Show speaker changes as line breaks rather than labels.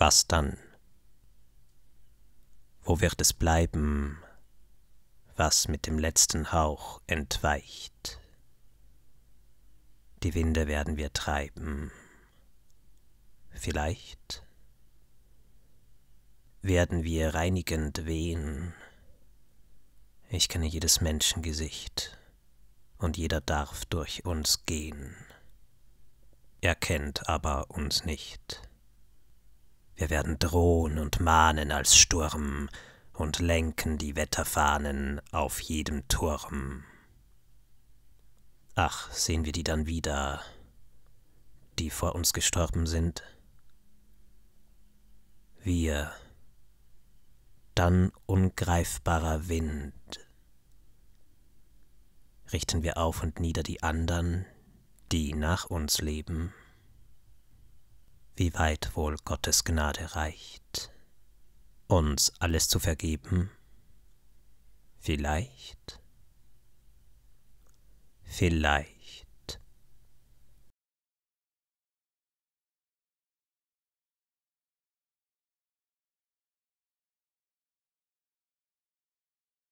Was dann? Wo wird es bleiben, was mit dem letzten Hauch entweicht? Die Winde werden wir treiben. Vielleicht werden wir reinigend wehen. Ich kenne jedes Menschengesicht und jeder darf durch uns gehen. Er kennt aber uns nicht. Wir werden drohen und mahnen als Sturm und lenken die Wetterfahnen auf jedem Turm. Ach, sehen wir die dann wieder, die vor uns gestorben sind? Wir, dann ungreifbarer Wind. Richten wir auf und nieder die anderen, die nach uns leben? wie weit wohl Gottes Gnade reicht, uns alles zu vergeben? Vielleicht? Vielleicht.